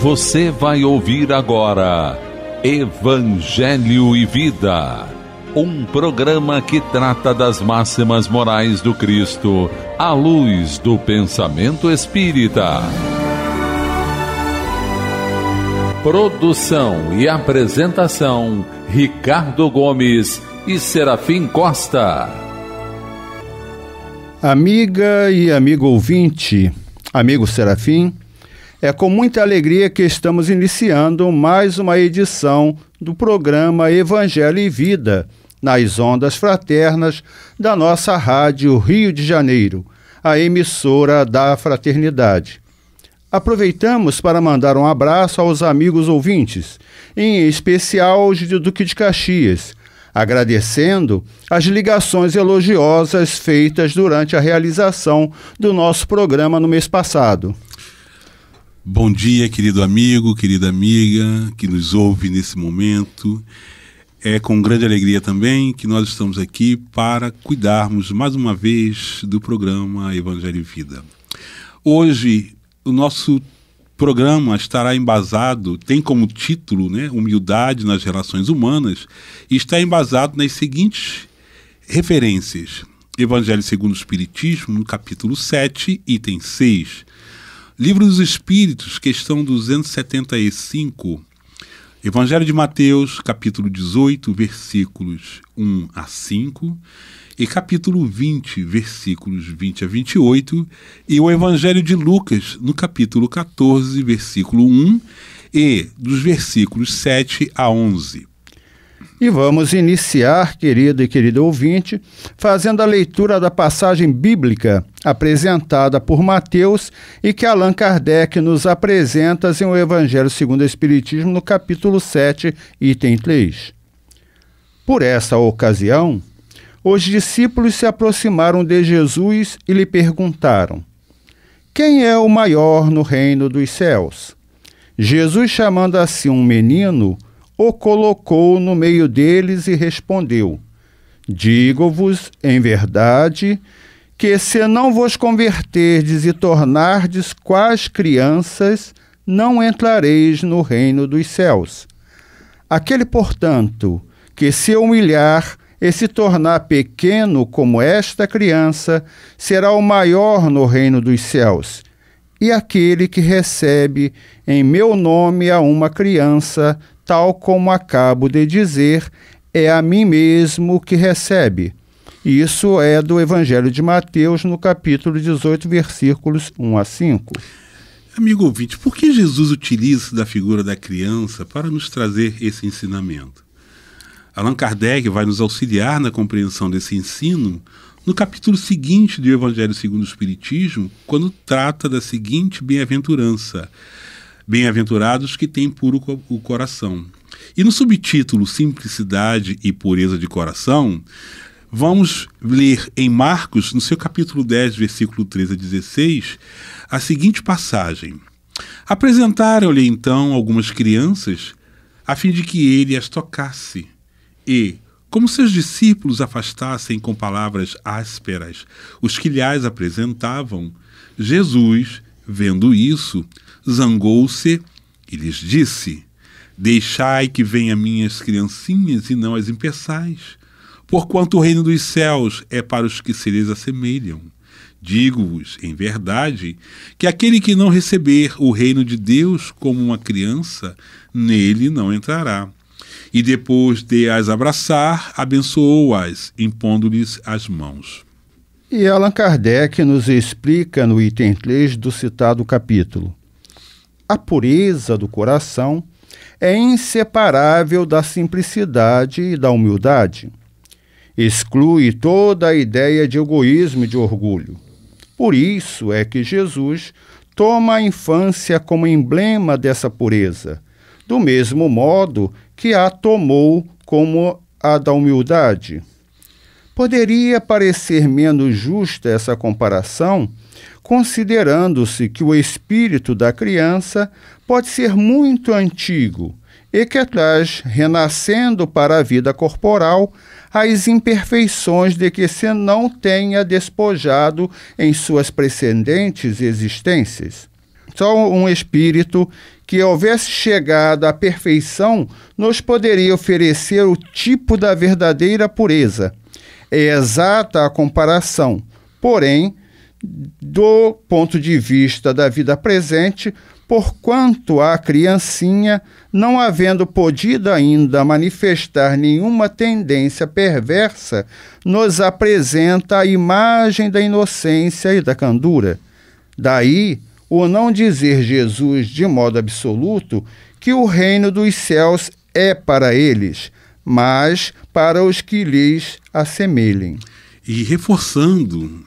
Você vai ouvir agora Evangelho e Vida, um programa que trata das máximas morais do Cristo à luz do pensamento espírita. Produção e apresentação: Ricardo Gomes e Serafim Costa. Amiga e amigo ouvinte, amigo Serafim, é com muita alegria que estamos iniciando mais uma edição do programa Evangelho e Vida, nas ondas fraternas da nossa Rádio Rio de Janeiro, a emissora da Fraternidade. Aproveitamos para mandar um abraço aos amigos ouvintes, em especial aos de Duque de Caxias, agradecendo as ligações elogiosas feitas durante a realização do nosso programa no mês passado. Bom dia, querido amigo, querida amiga que nos ouve nesse momento. É com grande alegria também que nós estamos aqui para cuidarmos mais uma vez do programa Evangelho e Vida. Hoje, o nosso programa estará embasado, tem como título né, Humildade nas Relações Humanas, e está embasado nas seguintes referências. Evangelho segundo o Espiritismo, no capítulo 7, item 6. Livro dos Espíritos, questão 275. Evangelho de Mateus, capítulo 18, versículos 1 a 5, e capítulo 20, versículos 20 a 28, e o Evangelho de Lucas, no capítulo 14, versículo 1, e dos versículos 7 a 11. E vamos iniciar, querido e querido ouvinte, fazendo a leitura da passagem bíblica apresentada por Mateus e que Allan Kardec nos apresenta em O Evangelho segundo o Espiritismo, no capítulo 7, item 3. Por essa ocasião, os discípulos se aproximaram de Jesus e lhe perguntaram: Quem é o maior no reino dos céus? Jesus, chamando assim um menino, o colocou no meio deles e respondeu: Digo-vos, em verdade, que se não vos converterdes e tornardes quais crianças, não entrareis no reino dos céus. Aquele, portanto, que se humilhar e se tornar pequeno como esta criança, será o maior no reino dos céus e aquele que recebe em meu nome a uma criança, tal como acabo de dizer, é a mim mesmo que recebe. Isso é do Evangelho de Mateus, no capítulo 18, versículos 1 a 5. Amigo ouvinte, por que Jesus utiliza da figura da criança para nos trazer esse ensinamento? Allan Kardec vai nos auxiliar na compreensão desse ensino no capítulo seguinte do Evangelho segundo o Espiritismo, quando trata da seguinte bem-aventurança: Bem-aventurados que têm puro o coração. E no subtítulo Simplicidade e Pureza de Coração, vamos ler em Marcos, no seu capítulo 10, versículo 13 a 16, a seguinte passagem: Apresentaram-lhe então algumas crianças, a fim de que ele as tocasse. E, como seus discípulos afastassem com palavras ásperas os que lhes apresentavam, Jesus, vendo isso, zangou-se e lhes disse: Deixai que venham minhas criancinhas e não as impeçais, porquanto o reino dos céus é para os que se lhes assemelham. Digo-vos, em verdade, que aquele que não receber o reino de Deus como uma criança, nele não entrará. E depois de as abraçar, abençoou-as, impondo-lhes as mãos. E Allan Kardec nos explica no item 3 do citado capítulo: A pureza do coração é inseparável da simplicidade e da humildade. Exclui toda a ideia de egoísmo e de orgulho. Por isso é que Jesus toma a infância como emblema dessa pureza. Do mesmo modo que a tomou como a da humildade. Poderia parecer menos justa essa comparação, considerando-se que o espírito da criança pode ser muito antigo e que traz, renascendo para a vida corporal, as imperfeições de que se não tenha despojado em suas precedentes existências. Só um espírito que houvesse chegado à perfeição nos poderia oferecer o tipo da verdadeira pureza. É exata a comparação, porém, do ponto de vista da vida presente, porquanto a criancinha, não havendo podido ainda manifestar nenhuma tendência perversa, nos apresenta a imagem da inocência e da candura. Daí o não dizer Jesus de modo absoluto que o reino dos céus é para eles, mas para os que lhes assemelhem. E reforçando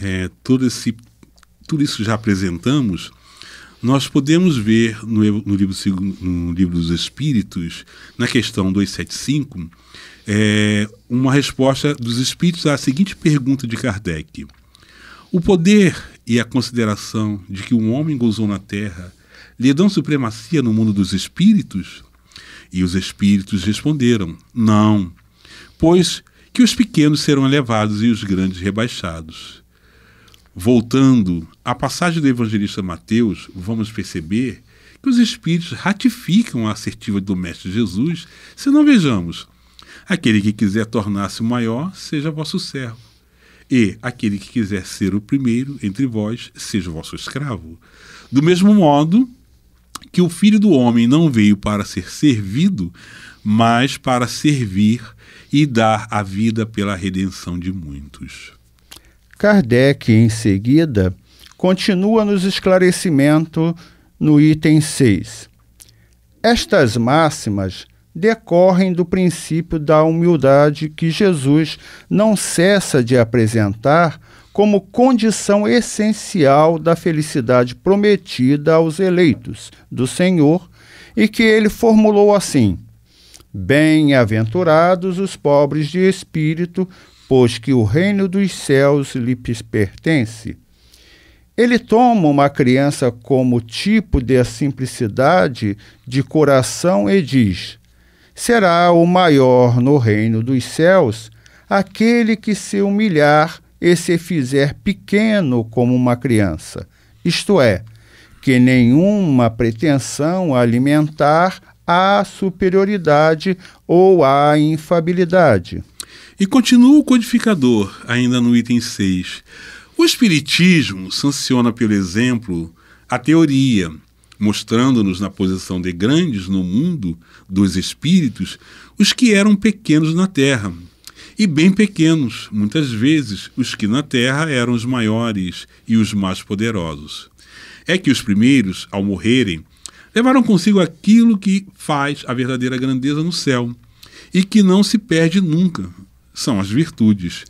é, todo esse, tudo isso que já apresentamos, nós podemos ver no, no, livro, no livro dos Espíritos, na questão 275, é, uma resposta dos Espíritos à seguinte pergunta de Kardec: O poder e a consideração de que um homem gozou na terra lhe dão supremacia no mundo dos espíritos? E os espíritos responderam: Não, pois que os pequenos serão elevados e os grandes rebaixados. Voltando à passagem do evangelista Mateus, vamos perceber que os espíritos ratificam a assertiva do Mestre Jesus, se não vejamos: aquele que quiser tornar-se maior, seja vosso servo e aquele que quiser ser o primeiro entre vós, seja o vosso escravo. Do mesmo modo que o filho do homem não veio para ser servido, mas para servir e dar a vida pela redenção de muitos. Kardec, em seguida, continua nos esclarecimento no item 6. Estas máximas decorrem do princípio da humildade que Jesus não cessa de apresentar como condição essencial da felicidade prometida aos eleitos do Senhor e que ele formulou assim: Bem-aventurados os pobres de espírito, pois que o reino dos céus lhes pertence. Ele toma uma criança como tipo de simplicidade de coração e diz: será o maior no reino dos céus aquele que se humilhar e se fizer pequeno como uma criança, isto é, que nenhuma pretensão alimentar a superioridade ou a infabilidade. E continua o codificador, ainda no item 6. O Espiritismo sanciona pelo exemplo a teoria, mostrando-nos na posição de grandes no mundo dos espíritos, os que eram pequenos na terra, e bem pequenos, muitas vezes, os que na terra eram os maiores e os mais poderosos. É que os primeiros, ao morrerem, levaram consigo aquilo que faz a verdadeira grandeza no céu e que não se perde nunca, são as virtudes.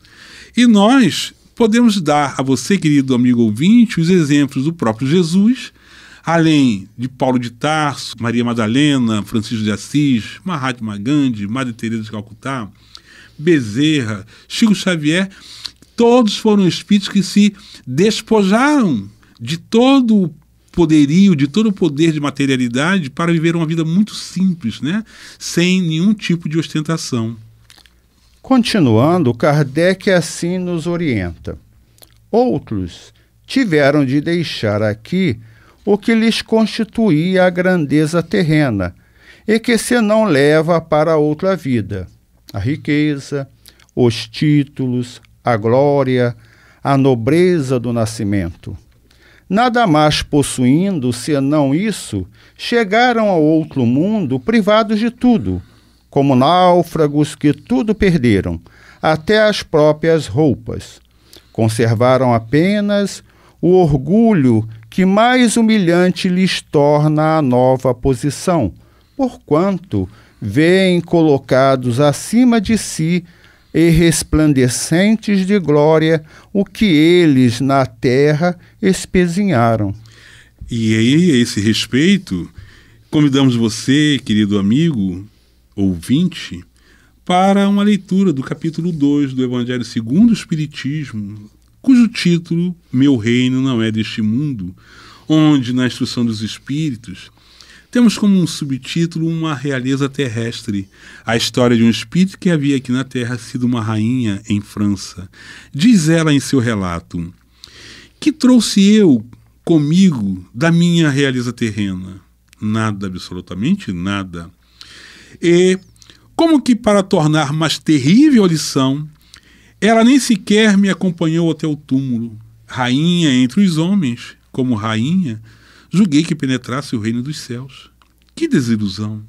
E nós podemos dar a você, querido amigo ouvinte, os exemplos do próprio Jesus além de Paulo de Tarso, Maria Madalena, Francisco de Assis, Mahatma Gandhi, Madre Teresa de Calcutá, Bezerra, Chico Xavier, todos foram espíritos que se despojaram de todo o poderio, de todo o poder de materialidade para viver uma vida muito simples, né? sem nenhum tipo de ostentação. Continuando, Kardec assim nos orienta. Outros tiveram de deixar aqui o que lhes constituía a grandeza terrena, e que se não leva para outra vida: a riqueza, os títulos, a glória, a nobreza do nascimento. Nada mais possuindo senão isso, chegaram ao outro mundo privados de tudo, como náufragos que tudo perderam, até as próprias roupas. Conservaram apenas o orgulho que mais humilhante lhes torna a nova posição, porquanto veem colocados acima de si e resplandecentes de glória o que eles na terra espezinharam. E aí, a esse respeito, convidamos você, querido amigo, ouvinte, para uma leitura do capítulo 2 do Evangelho segundo o Espiritismo, cujo título Meu Reino Não É Deste Mundo, onde, na instrução dos espíritos, temos como um subtítulo uma realeza terrestre, a história de um espírito que havia aqui na Terra sido uma rainha em França. Diz ela em seu relato: Que trouxe eu comigo da minha realeza terrena? Nada, absolutamente nada. E como que para tornar mais terrível a lição, ela nem sequer me acompanhou até o túmulo. Rainha entre os homens, como rainha, julguei que penetrasse o reino dos céus. Que desilusão!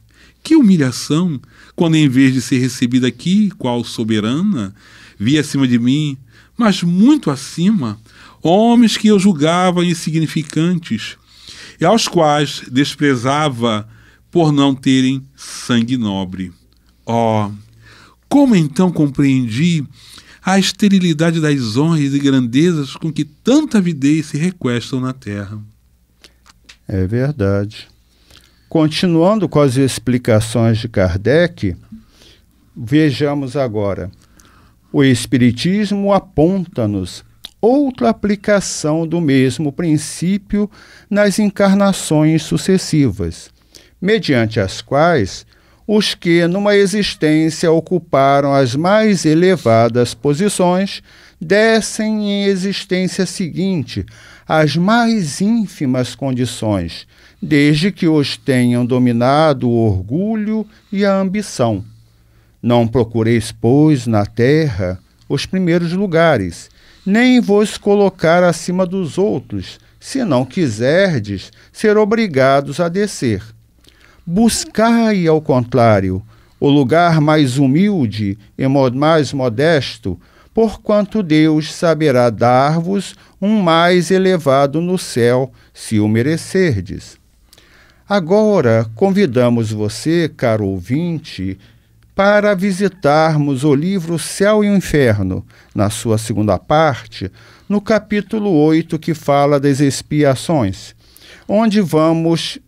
Que humilhação! Quando, em vez de ser recebida aqui, qual soberana, vi acima de mim, mas muito acima, homens que eu julgava insignificantes e aos quais desprezava por não terem sangue nobre. Oh, como então compreendi à esterilidade das honras e grandezas com que tanta avidez se requestam na terra. É verdade. Continuando com as explicações de Kardec, vejamos agora. O Espiritismo aponta-nos outra aplicação do mesmo princípio nas encarnações sucessivas, mediante as quais os que, numa existência, ocuparam as mais elevadas posições, descem em existência seguinte às mais ínfimas condições, desde que os tenham dominado o orgulho e a ambição. Não procureis, pois, na terra os primeiros lugares, nem vos colocar acima dos outros, se não quiserdes ser obrigados a descer Buscai, ao contrário, o lugar mais humilde e mais modesto, porquanto Deus saberá dar-vos um mais elevado no céu, se o merecerdes. Agora convidamos você, caro ouvinte, para visitarmos o livro Céu e o Inferno, na sua segunda parte, no capítulo 8 que fala das expiações, onde vamos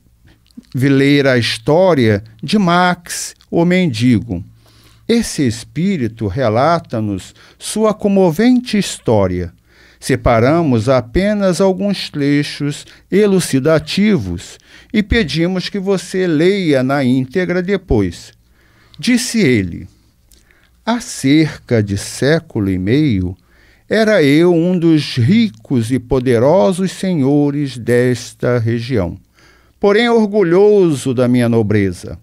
vileira ler a história de Max, o mendigo. Esse espírito relata-nos sua comovente história. Separamos apenas alguns trechos elucidativos e pedimos que você leia na íntegra depois. Disse ele: Há cerca de século e meio, era eu um dos ricos e poderosos senhores desta região porém orgulhoso da minha nobreza.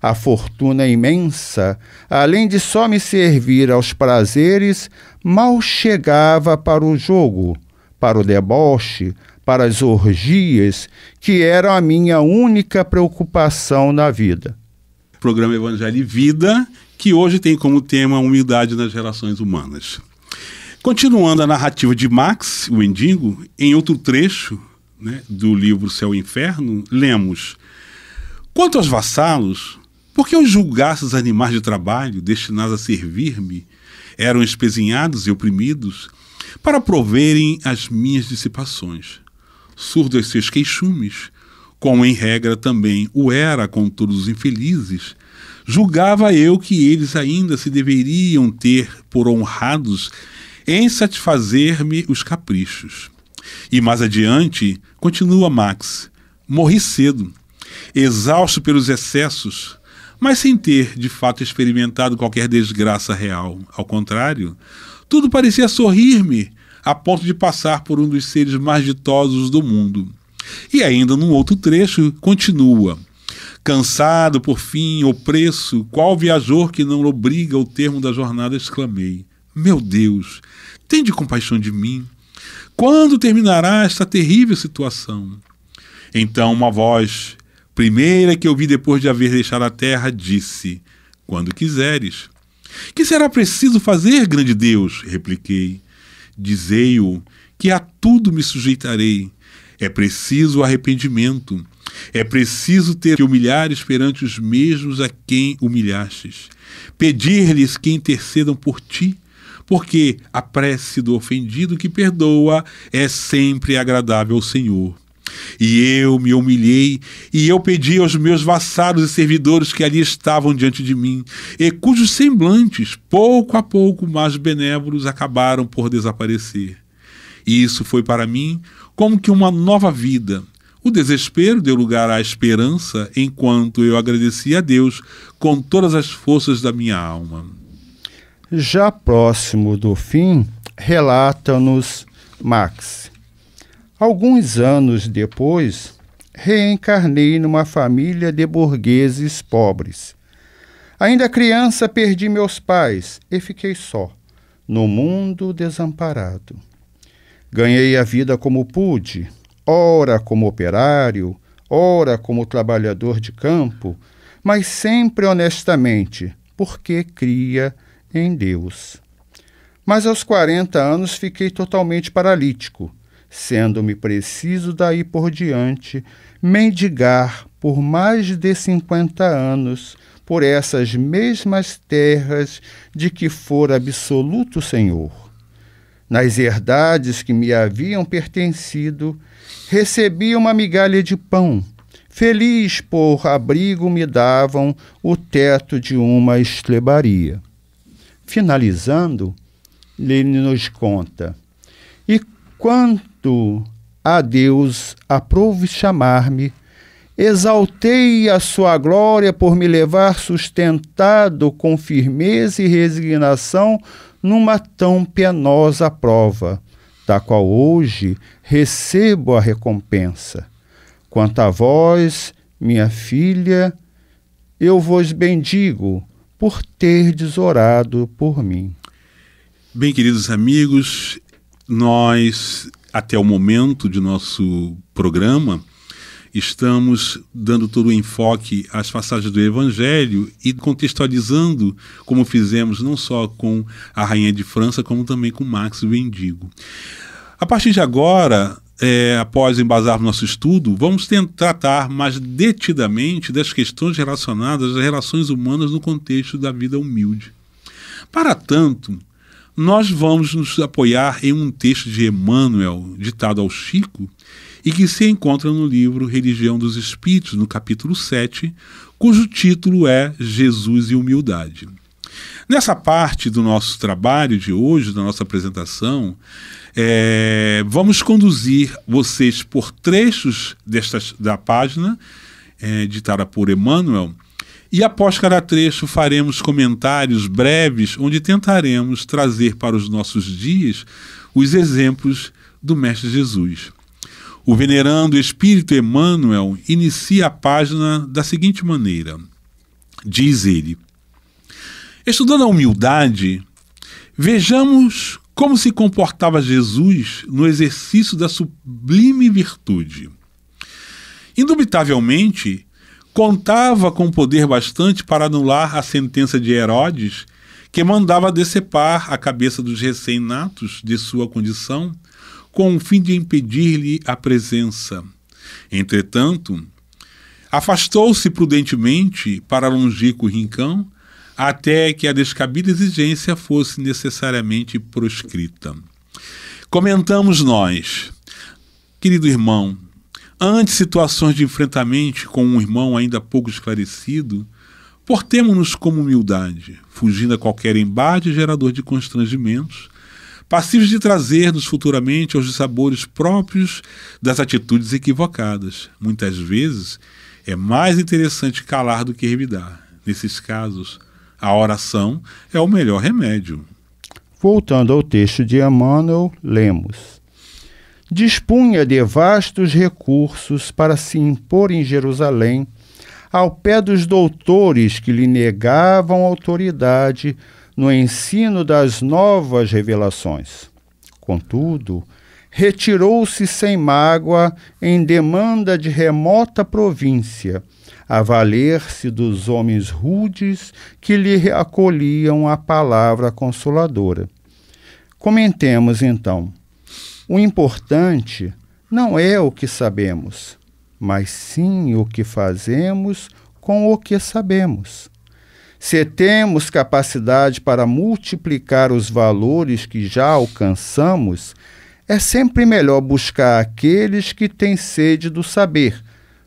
A fortuna é imensa, além de só me servir aos prazeres, mal chegava para o jogo, para o deboche, para as orgias, que eram a minha única preocupação na vida. Programa Evangelho e Vida, que hoje tem como tema Humildade nas Relações Humanas. Continuando a narrativa de Max, o mendigo, em outro trecho, né, do livro Céu e Inferno, lemos: Quanto aos vassalos, por que eu julgasse os animais de trabalho destinados a servir-me? Eram espezinhados e oprimidos para proverem as minhas dissipações. Surdo aos é seus queixumes, como em regra também o era com todos os infelizes, julgava eu que eles ainda se deveriam ter por honrados em satisfazer-me os caprichos. E mais adiante, continua Max: morri cedo, exausto pelos excessos, mas sem ter, de fato, experimentado qualquer desgraça real. Ao contrário, tudo parecia sorrir-me, a ponto de passar por um dos seres mais ditosos do mundo. E ainda num outro trecho, continua. Cansado, por fim, opresso, qual viajor que não obriga o termo da jornada, exclamei: Meu Deus, tende compaixão de mim, quando terminará esta terrível situação? Então uma voz, primeira que ouvi depois de haver deixado a terra, disse: Quando quiseres. Que será preciso fazer, grande Deus? repliquei. Dizei-o que a tudo me sujeitarei. É preciso arrependimento. É preciso ter que humilhares perante os mesmos a quem humilhastes. Pedir-lhes que intercedam por ti porque a prece do ofendido que perdoa é sempre agradável ao Senhor. E eu me humilhei, e eu pedi aos meus vassalos e servidores que ali estavam diante de mim, e cujos semblantes, pouco a pouco mais benévolos, acabaram por desaparecer. E isso foi para mim como que uma nova vida. O desespero deu lugar à esperança enquanto eu agradecia a Deus com todas as forças da minha alma. Já próximo do fim, relata-nos Max. Alguns anos depois, reencarnei numa família de burgueses pobres. Ainda criança, perdi meus pais e fiquei só, no mundo desamparado. Ganhei a vida como pude, ora como operário, ora como trabalhador de campo, mas sempre honestamente, porque cria em Deus. Mas aos 40 anos fiquei totalmente paralítico, sendo-me preciso daí por diante mendigar por mais de 50 anos por essas mesmas terras de que for absoluto senhor. Nas herdades que me haviam pertencido, recebi uma migalha de pão. Feliz por abrigo me davam o teto de uma estrebaria finalizando, ele nos conta: E quanto a Deus aprove chamar-me, exaltei a sua glória por me levar sustentado com firmeza e resignação numa tão penosa prova, da qual hoje recebo a recompensa. Quanto a vós, minha filha, eu vos bendigo por ter orado por mim. Bem, queridos amigos, nós, até o momento de nosso programa, estamos dando todo o enfoque às passagens do Evangelho e contextualizando, como fizemos não só com a Rainha de França, como também com Max Bendigo. A partir de agora, é, após embasar nosso estudo, vamos tentar tratar mais detidamente das questões relacionadas às relações humanas no contexto da vida humilde. Para tanto, nós vamos nos apoiar em um texto de Emmanuel, ditado ao Chico, e que se encontra no livro Religião dos Espíritos, no capítulo 7, cujo título é Jesus e Humildade. Nessa parte do nosso trabalho de hoje, da nossa apresentação, é, vamos conduzir vocês por trechos desta, da página, é, editada por Emmanuel, e após cada trecho faremos comentários breves onde tentaremos trazer para os nossos dias os exemplos do Mestre Jesus. O venerando Espírito Emmanuel inicia a página da seguinte maneira: Diz ele, Estudando a humildade, vejamos como se comportava Jesus no exercício da sublime virtude. Indubitavelmente, contava com poder bastante para anular a sentença de Herodes, que mandava decepar a cabeça dos recém-natos de sua condição, com o fim de impedir-lhe a presença. Entretanto, afastou-se prudentemente para longínquo rincão até que a descabida exigência fosse necessariamente proscrita. Comentamos nós, querido irmão, ante situações de enfrentamento com um irmão ainda pouco esclarecido, portemos-nos como humildade, fugindo a qualquer embate gerador de constrangimentos, passivos de trazer-nos futuramente aos sabores próprios das atitudes equivocadas. Muitas vezes é mais interessante calar do que revidar. Nesses casos, a oração é o melhor remédio. Voltando ao texto de Emmanuel, lemos: Dispunha de vastos recursos para se impor em Jerusalém, ao pé dos doutores que lhe negavam autoridade no ensino das novas revelações. Contudo, retirou-se sem mágoa em demanda de remota província a valer-se dos homens rudes que lhe acolhiam a palavra consoladora. Comentemos então. O importante não é o que sabemos, mas sim o que fazemos com o que sabemos. Se temos capacidade para multiplicar os valores que já alcançamos, é sempre melhor buscar aqueles que têm sede do saber,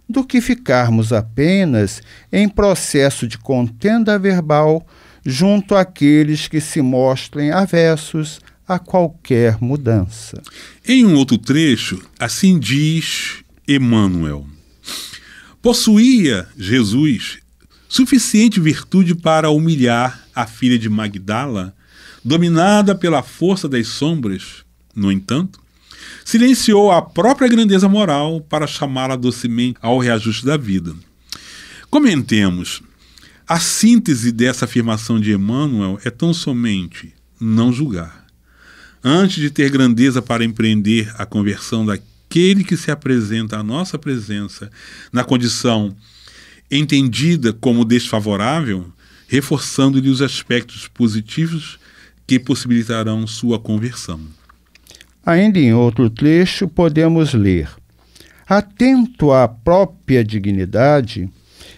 do que ficarmos apenas em processo de contenda verbal junto àqueles que se mostrem aversos a qualquer mudança. Em um outro trecho, assim diz Emmanuel: Possuía Jesus suficiente virtude para humilhar a filha de Magdala, dominada pela força das sombras. No entanto, Silenciou a própria grandeza moral para chamá-la docemente ao reajuste da vida. Comentemos. A síntese dessa afirmação de Emmanuel é tão somente não julgar. Antes de ter grandeza para empreender a conversão daquele que se apresenta à nossa presença na condição entendida como desfavorável, reforçando-lhe os aspectos positivos que possibilitarão sua conversão. Ainda em outro trecho, podemos ler: Atento à própria dignidade,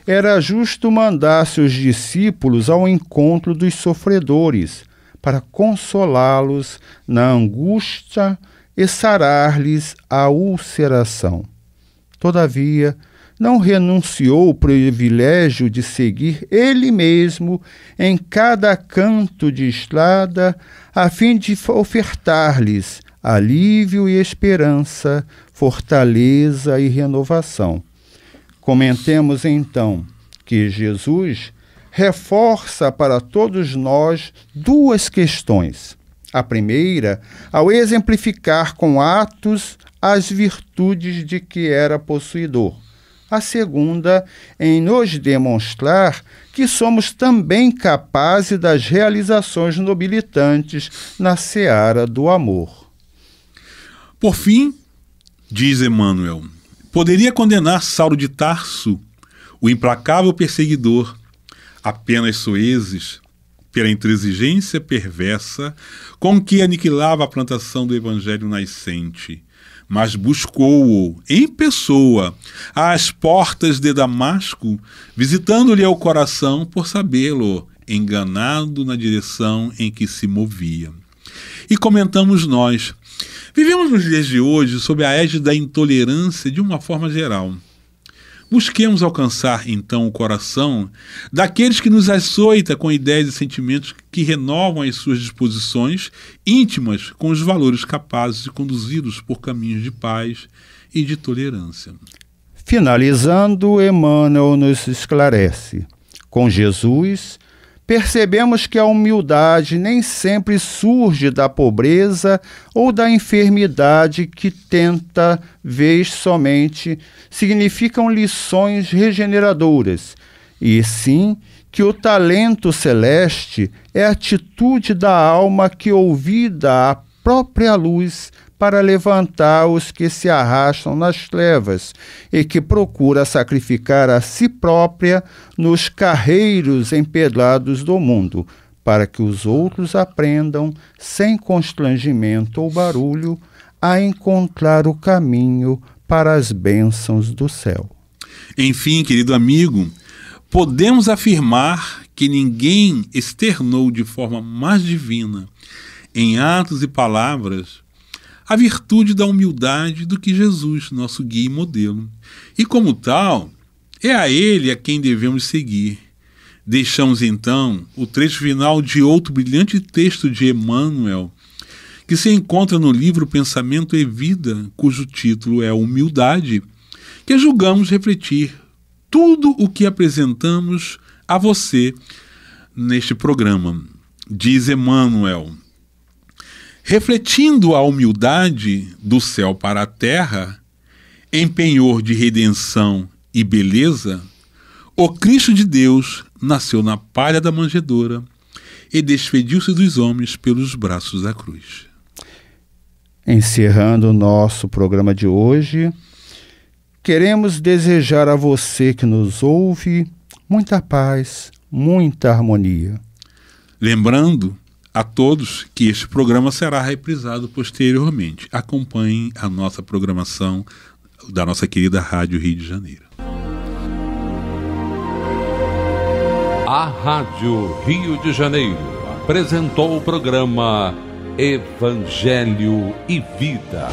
era justo mandar seus discípulos ao encontro dos sofredores, para consolá-los na angústia e sarar-lhes a ulceração. Todavia, não renunciou o privilégio de seguir ele mesmo em cada canto de estrada, a fim de ofertar-lhes alívio e esperança, fortaleza e renovação. Comentemos então que Jesus reforça para todos nós duas questões. A primeira, ao exemplificar com atos as virtudes de que era possuidor. A segunda, em nos demonstrar que somos também capazes das realizações nobilitantes na seara do amor. Por fim, diz Emmanuel, poderia condenar Saulo de Tarso, o implacável perseguidor, apenas Soezes, pela intransigência perversa com que aniquilava a plantação do evangelho nascente, mas buscou-o em pessoa às portas de Damasco, visitando-lhe o coração por sabê-lo enganado na direção em que se movia. E comentamos nós Vivemos nos dias de hoje sob a égide da intolerância de uma forma geral. Busquemos alcançar, então, o coração daqueles que nos açoita com ideias e sentimentos que renovam as suas disposições íntimas com os valores capazes de conduzi-los por caminhos de paz e de tolerância. Finalizando, Emmanuel nos esclarece: com Jesus, percebemos que a humildade nem sempre surge da pobreza ou da enfermidade que tenta vez somente significam lições regeneradoras, e sim que o talento celeste é a atitude da alma que, ouvida a própria luz, para levantar os que se arrastam nas trevas e que procura sacrificar a si própria nos carreiros empedrados do mundo, para que os outros aprendam, sem constrangimento ou barulho, a encontrar o caminho para as bênçãos do céu. Enfim, querido amigo, podemos afirmar que ninguém externou de forma mais divina, em atos e palavras, a virtude da humildade do que Jesus, nosso guia e modelo. E como tal, é a ele a quem devemos seguir. Deixamos então o trecho final de outro brilhante texto de Emmanuel, que se encontra no livro Pensamento e Vida, cujo título é Humildade, que julgamos refletir tudo o que apresentamos a você neste programa. Diz Emmanuel refletindo a humildade do céu para a terra, em penhor de redenção e beleza, o Cristo de Deus nasceu na palha da manjedoura e despediu-se dos homens pelos braços da cruz. Encerrando o nosso programa de hoje, queremos desejar a você que nos ouve muita paz, muita harmonia. Lembrando a todos que este programa será reprisado posteriormente. Acompanhem a nossa programação da nossa querida Rádio Rio de Janeiro. A Rádio Rio de Janeiro apresentou o programa Evangelho e Vida.